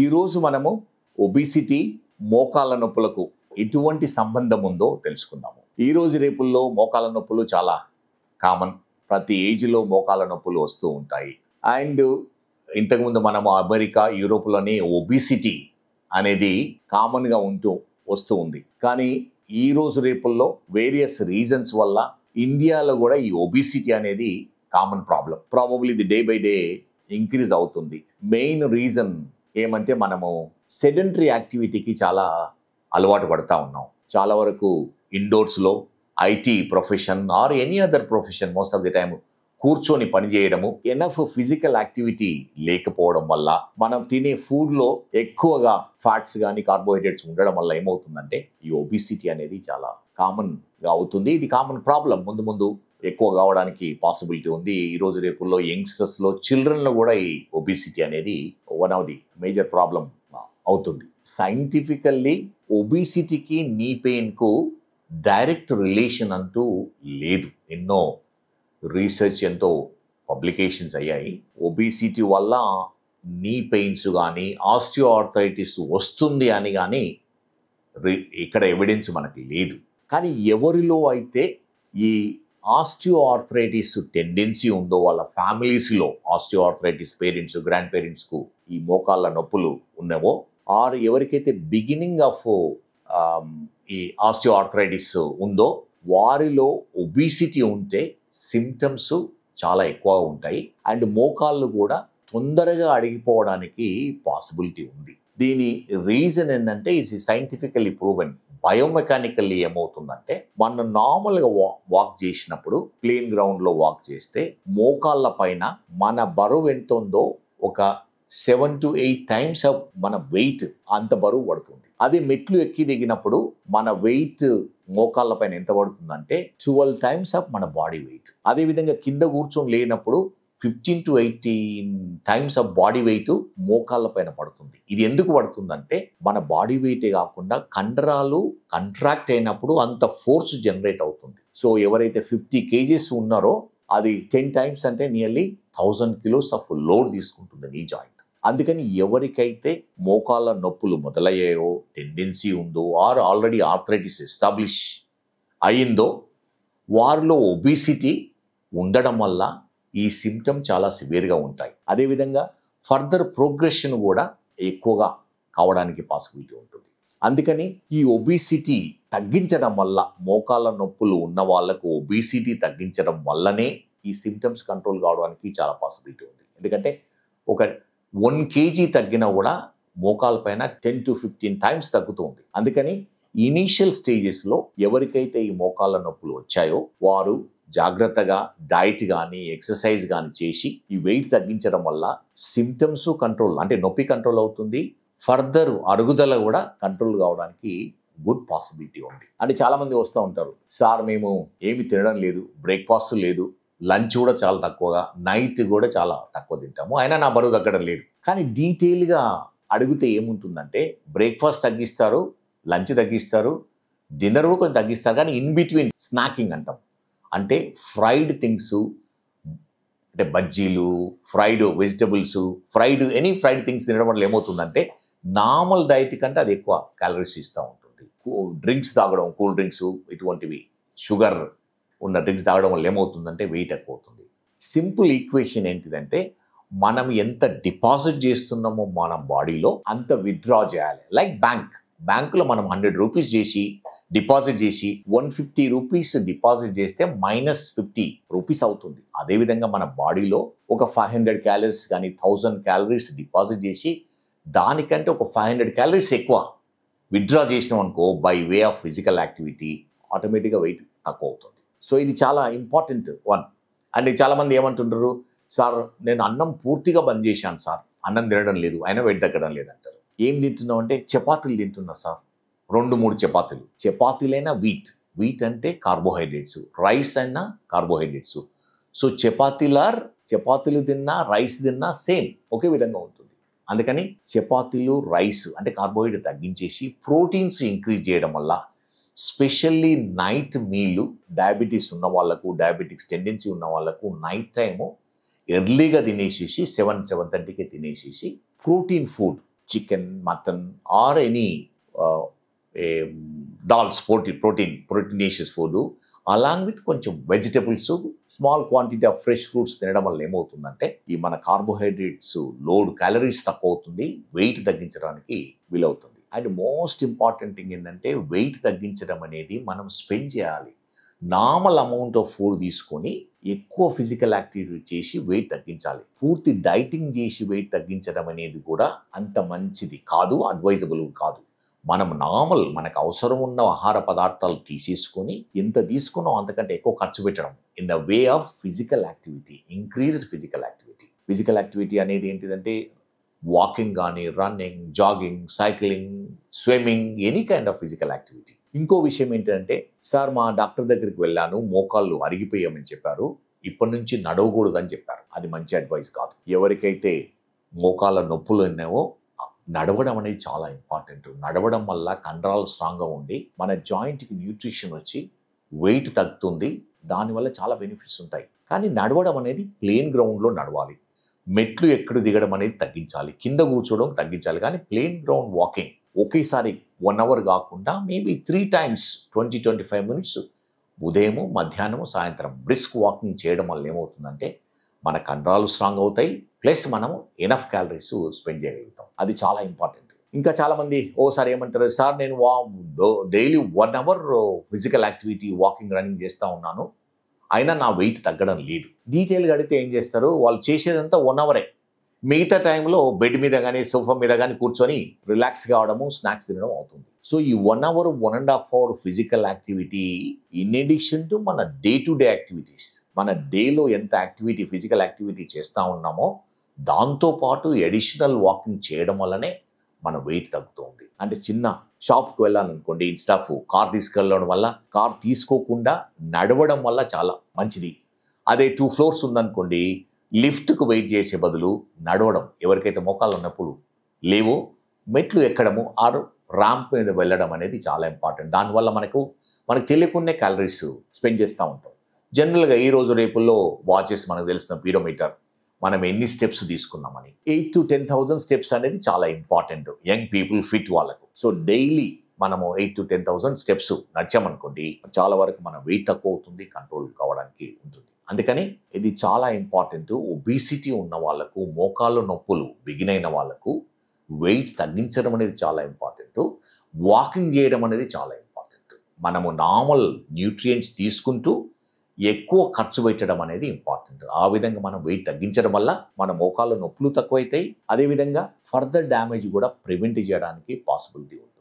ఈరోజు మనము ఒబిసిటీ మోకాళ్ళ నొప్పులకు ఎటువంటి సంబంధం ఉందో తెలుసుకుందాము ఈరోజు రేపుల్లో మోకాళ్ళ నొప్పులు చాలా కామన్ ప్రతి ఏజ్లో మోకాళ్ళ నొప్పులు వస్తూ ఉంటాయి అండ్ ఇంతకుముందు మనము అమెరికా యూరోప్లోనే ఒబిసిటీ అనేది కామన్గా ఉంటూ వస్తూ ఉంది కానీ ఈరోజు రేపుల్లో వేరియస్ రీజన్స్ వల్ల ఇండియాలో కూడా ఈ ఒబిసిటీ అనేది కామన్ ప్రాబ్లం ప్రాబబ్లీ ఇది డే బై డే ఇంక్రీజ్ అవుతుంది మెయిన్ రీజన్ ఏమంటే మనము సెడెంటరీ యాక్టివిటీకి చాలా అలవాటు పడుతూ ఉన్నాం చాలా వరకు ఇండోర్స్లో IT profession or any other profession most of the time కూర్చొని పనిచేయడము ఎనఫ్ ఫిజికల్ యాక్టివిటీ లేకపోవడం వల్ల మనం తినే ఫుడ్లో ఎక్కువగా ఫ్యాట్స్ కానీ కార్బోహైడ్రేట్స్ ఉండడం వల్ల ఏమవుతుందంటే ఈ ఒబిసిటీ అనేది చాలా కామన్గా అవుతుంది ఇది కామన్ ప్రాబ్లం ముందు ముందు ఎక్కువ కావడానికి పాసిబిలిటీ ఉంది ఈరోజు రేపుల్లో యంగ్స్టర్స్లో చిల్డ్రన్లో కూడా ఈ ఒబిసిటీ అనేది one of the major problem అవుతుంది సైంటిఫికల్లీ ఒబిసిటీకి నీ పెయిన్కు డైరెక్ట్ రిలేషన్ అంటూ లేదు ఎన్నో రీసెర్చ్ ఎంతో పబ్లికేషన్స్ అయ్యాయి ఒబిసిటీ వల్ల నీ పెయిన్స్ కానీ ఆస్టియోఆర్థరైటిస్ వస్తుంది అని కానీ ఇక్కడ ఎవిడెన్స్ మనకి లేదు కానీ ఎవరిలో అయితే ఈ ఆస్టియోఆర్థరైటిస్ టెండెన్సీ ఉందో వాళ్ళ ఫ్యామిలీస్లో ఆస్టియోఆర్థరైటిస్ పేరెంట్స్ గ్రాండ్ పేరెంట్స్కు ఈ మోకాళ్ళ నొప్పులు ఉన్నావో ఆరు ఎవరికైతే బిగినింగ్ ఆఫ్ um, ఈ ఆస్టియోఆర్థరైటిస్ ఉందో వారిలో ఒబీసిటీ ఉంటే సిమ్టమ్స్ చాలా ఎక్కువ ఉంటాయి అండ్ మోకాళ్ళు కూడా తొందరగా అడిగిపోవడానికి పాసిబిలిటీ ఉంది దీని రీజన్ ఏంటంటే ఇది సైంటిఫికల్లీ ప్రూవెన్ బయోమెకానికల్లీ ఏమవుతుందంటే మనం నార్మల్గా వా వాక్ చేసినప్పుడు ప్లేన్ గ్రౌండ్లో వాక్ చేస్తే మోకాళ్ళ పైన మన బరువు ఎంత ఉందో ఒక seven to eight times of మన వెయిట్ అంత బరువు పడుతుంది అదే మెట్లు ఎక్కి దిగినప్పుడు మన వెయిట్ మోకాళ్ళ పైన ఎంత పడుతుందంటే ట్వెల్వ్ టైమ్స్ ఆఫ్ మన బాడీ వెయిట్ అదేవిధంగా కింద కూర్చొని లేనప్పుడు fifteen to eighteen times of body weight మోకాళ్ళ పైన పడుతుంది ఇది ఎందుకు పడుతుందంటే మన బాడీ వెయిటే కాకుండా కండరాలు కంట్రాక్ట్ అయినప్పుడు అంత ఫోర్స్ జనరేట్ అవుతుంది సో ఎవరైతే ఫిఫ్టీ కేజీస్ ఉన్నారో అది టెన్ టైమ్స్ అంటే nearly thousand kilos of load తీసుకుంటుంది నీ జాయింట్ అందుకని ఎవరికైతే మోకాళ్ళ నొప్పులు మొదలయ్యాయో టెండెన్సీ ఉందో ఆర్ ఆల్రెడీ ఆర్థరైటిస్ ఎస్టాబ్లిష్ అయిందో వారిలో ఒబిసిటీ ఉండడం వల్ల ఈ సిమ్టమ్ చాలా సివియర్గా ఉంటాయి అదేవిధంగా ఫర్దర్ ప్రోగ్రెషన్ కూడా ఎక్కువగా కావడానికి పాసిబిలిటీ ఉంటుంది అందుకని ఈ ఒబిసిటీ తగ్గించడం వల్ల మోకాళ్ళ నొప్పులు ఉన్న వాళ్ళకు ఒబిసిటీ తగ్గించడం వల్లనే ఈ సిమ్టమ్స్ కంట్రోల్ కావడానికి చాలా పాసిబిలిటీ ఉంది ఎందుకంటే ఒక వన్ కేజీ తగ్గినా కూడా మోకాల పైన టెన్ టు ఫిఫ్టీన్ టైమ్స్ తగ్గుతుంది అందుకని ఇనీషియల్ స్టేజెస్లో ఎవరికైతే ఈ మోకాళ్ళ నొప్పులు వచ్చాయో వారు జాగ్రత్తగా డైట్ కానీ ఎక్సర్సైజ్ కానీ చేసి ఈ వెయిట్ తగ్గించడం వల్ల సిమ్టమ్స్ కంట్రోల్ అంటే నొప్పి కంట్రోల్ అవుతుంది ఫర్దర్ అరుగుదల కూడా కంట్రోల్ కావడానికి గుడ్ పాసిబిలిటీ ఉంది అంటే చాలామంది వస్తూ ఉంటారు సార్ మేము ఏమి తినడం లేదు బ్రేక్ఫాస్ట్ లేదు లంచ్ కూడా చాలా తక్కువగా నైట్ కూడా చాలా తక్కువ తింటాము అయినా నా బరువు తగ్గడం లేదు కానీ డీటెయిల్గా అడిగితే ఏముంటుందంటే బ్రేక్ఫాస్ట్ తగ్గిస్తారు లంచ్ తగ్గిస్తారు డిన్నర్ కూడా కొంచెం తగ్గిస్తారు కానీ ఇన్ బిట్వీన్ స్నాకింగ్ అంటాం అంటే ఫ్రైడ్ థింగ్స్ అంటే బజ్జీలు fried vegetables fried any fried things తినడం వల్ల ఏమవుతుందంటే నార్మల్ డైట్ కంటే అది ఎక్కువ క్యాలరీస్ ఇస్తూ ఉంటుంది డ్రింక్స్ తాగడం కూల్ డ్రింక్స్ ఇటువంటివి షుగర్ ఉన్న డ్రింక్స్ తాగడం వల్ల ఏమవుతుందంటే వెయిట్ ఎక్కువ అవుతుంది సింపుల్ ఈక్వేషన్ ఏంటిదంటే మనం ఎంత డిపాజిట్ చేస్తున్నామో మన బాడీలో అంత విత్డ్రా చేయాలి లైక్ బ్యాంక్ బ్యాంకులో మనం హండ్రెడ్ రూపీస్ చేసి డిపాజిట్ చేసి వన్ ఫిఫ్టీ రూపీస్ డిపాజిట్ చేస్తే మైనస్ ఫిఫ్టీ రూపీస్ అవుతుంది అదేవిధంగా మన బాడీలో ఒక ఫైవ్ హండ్రెడ్ క్యాలరీస్ కానీ థౌజండ్ క్యాలరీస్ డిపాజిట్ చేసి దానికంటే ఒక ఫైవ్ హండ్రెడ్ క్యాలరీస్ ఎక్కువ విత్డ్రా చేసినాం అనుకో by way of physical activity ఆటోమేటిక్గా వెయిట్ తక్కువ అవుతుంది సో ఇది చాలా ఇంపార్టెంట్ వన్ అండ్ చాలామంది ఏమంటుంటారు సార్ నేను అన్నం పూర్తిగా బంద్ చేశాను సార్ అన్నం తినడం లేదు అయినా వెయిట్ తగ్గడం లేదంటారు ఏం తింటున్నావు అంటే చపాతీలు తింటున్నా సార్ రెండు మూడు చపాతీలు చపాతీలైనా వీట్ వీట్ అంటే కార్బోహైడ్రేట్స్ రైస్ అయినా కార్బోహైడ్రేట్స్ సో చపాతీలు ఆర్ చపాతీలు తిన్నా రైస్ తిన్నా సేమ్ ఒకే విధంగా ఉంటుంది అందుకని చపాతీలు రైస్ అంటే కార్బోహైడ్రేట్ తగ్గించేసి ప్రోటీన్స్ ఇంక్రీజ్ చేయడం వల్ల స్పెషల్లీ నైట్ మీలు డయాబెటీస్ ఉన్న వాళ్లకు డయాబెటిక్స్ టెండెన్సీ ఉన్న వాళ్లకు నైట్ టైము ఎర్లీగా తినేసేసి సెవెన్ సెవెన్ థర్టీకి తినేసేసి protein food chicken mutton or any దాల్స్ protein protein proteinaceous food along with కొంచెం vegetables small quantity of fresh fruits తినడం వల్ల ఏమవుతుందంటే ఈ మన కార్బోహైడ్రేట్స్ లోడ్ క్యాలరీస్ తక్కువ అవుతుంది వెయిట్ తగ్గించడానికి వీలవుతుంది అండ్ మోస్ట్ ఇంపార్టెంట్ థింగ్ ఏంటంటే వెయిట్ తగ్గించడం అనేది మనం స్పెండ్ చేయాలి నార్మల్ అమౌంట్ ఆఫ్ ఫుడ్ తీసుకొని ఎక్కువ ఫిజికల్ యాక్టివిటీ చేసి వెయిట్ తగ్గించాలి పూర్తి డైటింగ్ చేసి వెయిట్ తగ్గించడం అనేది కూడా అంత మంచిది కాదు అడ్వైజబుల్ కాదు మనం నార్మల్ మనకు అవసరం ఉన్న ఆహార పదార్థాలు తీసేసుకొని ఎంత తీసుకున్నాం అంతకంటే ఎక్కువ ఖర్చు పెట్టడం in the way of physical activity increased physical activity physical activity అనేది ఏంటిదంటే వాకింగ్ కానీ running jogging cycling swimming any kind of physical activity ఇంకో విషయం ఏంటంటే సార్ మా డాక్టర్ దగ్గరికి వెళ్ళాను మోకాళ్ళు అరిగిపోయామని చెప్పారు ఇప్పటి నుంచి నడవకూడదని చెప్పారు అది మంచి అడ్వైస్ కాదు ఎవరికైతే మోకాళ్ళ నొప్పులు ఉన్నావో నడవడం అనేది చాలా ఇంపార్టెంట్ నడవడం వల్ల కండరాలు స్ట్రాంగ్గా ఉండి మన జాయింట్కి న్యూట్రిషన్ వచ్చి వెయిట్ తగ్గుతుంది దానివల్ల చాలా బెనిఫిట్స్ ఉంటాయి కానీ నడవడం అనేది ప్లేన్ గ్రౌండ్లో నడవాలి మెట్లు ఎక్కడ దిగడం అనేది తగ్గించాలి కింద కూర్చోవడం తగ్గించాలి కానీ ప్లేన్ గ్రౌండ్ వాకింగ్ ఒకేసారి వన్ అవర్ కాకుండా maybe three times twenty twenty five minutes ఉదయము మధ్యాహ్నము సాయంత్రం బ్రిస్క్ వాకింగ్ చేయడం వల్ల ఏమవుతుందంటే మన కండరాలు స్ట్రాంగ్ అవుతాయి ప్లస్ మనము ఎనఫ్ క్యాలరీస్ స్పెండ్ చేయగలుగుతాం అది చాలా ఇంపార్టెంట్ ఇంకా చాలామంది ఓసారి ఏమంటారు సార్ నేను వా daily one hour physical activity walking running చేస్తూ ఉన్నాను అయినా నా వెయిట్ తగ్గడం లేదు డీటెయిల్గా అడిగితే ఏం చేస్తారు వాళ్ళు చేసేదంతా వన్ అవరే మిగతా టైంలో బెడ్ మీద కానీ సోఫా మీద కానీ కూర్చొని రిలాక్స్ కావడము స్నాక్స్ తినడం అవుతుంది సో ఈ one hour one and half hour physical activity in addition to మన డే టు డే యాక్టివిటీస్ మన డేలో ఎంత యాక్టివిటీ ఫిజికల్ యాక్టివిటీ చేస్తూ ఉన్నామో దాంతోపాటు ఎడిషనల్ వాకింగ్ చేయడం వల్లనే మన వెయిట్ తగ్గుతుంది అంటే చిన్న షాప్కి వెళ్ళాలనుకోండి ఇన్ ఇన్స్టాఫ్ కార్ తీసుకెళ్ళడం వల్ల కార్ తీసుకోకుండా నడవడం వల్ల చాలా మంచిది అదే టూ ఫ్లోర్స్ ఉందనుకోండి లిఫ్ట్కు వెయిట్ చేసే బదులు నడవడం ఎవరికైతే మోకాలు ఉన్నప్పుడు లేవో మెట్లు ఎక్కడము ఆరు ర్యాంప్ మీద వెళ్ళడం అనేది చాలా ఇంపార్టెంట్ దానివల్ల మనకు మనకు తెలియకునే క్యాలరీస్ స్పెండ్ చేస్తూ ఉంటాం జనరల్గా ఈ రోజు రేపుల్లో వాచెస్ మనకు తెలుస్తున్న పీడోమీటర్ మనం ఎన్ని స్టెప్స్ తీసుకున్నామని eight to ten thousand steps అనేది చాలా ఇంపార్టెంట్ యంగ్ పీపుల్ ఫిట్ వాళ్ళకు సో డైలీ మనము eight to ten thousand steps నడిచామనుకోండి చాలా వరకు మన వెయిట్ తక్కువ అవుతుంది కంట్రోల్ కావడానికి ఉంటుంది అందుకని ఇది చాలా ఇంపార్టెంట్ ఒబీసిటీ ఉన్న వాళ్ళకు మోకాళ్ళ నొప్పులు బిగినైన వాళ్ళకు వెయిట్ తగ్గించడం అనేది చాలా ఇంపార్టెంట్ ఇంపార్టెంట్ వాకింగ్ చేయడం అనేది చాలా ఇంపార్టెంట్ మనము నార్మల్ న్యూట్రియంట్స్ తీసుకుంటూ ఎక్కువ ఖర్చు పెట్టడం అనేది ఇంపార్టెంట్ ఆ విధంగా మనం వెయిట్ తగ్గించడం వల్ల మన మోకాళ్ళ నొప్పులు తక్కువైతాయి అదేవిధంగా ఫర్దర్ డ్యామేజ్ కూడా ప్రివెంట్ చేయడానికి పాసిబిలిటీ ఉంది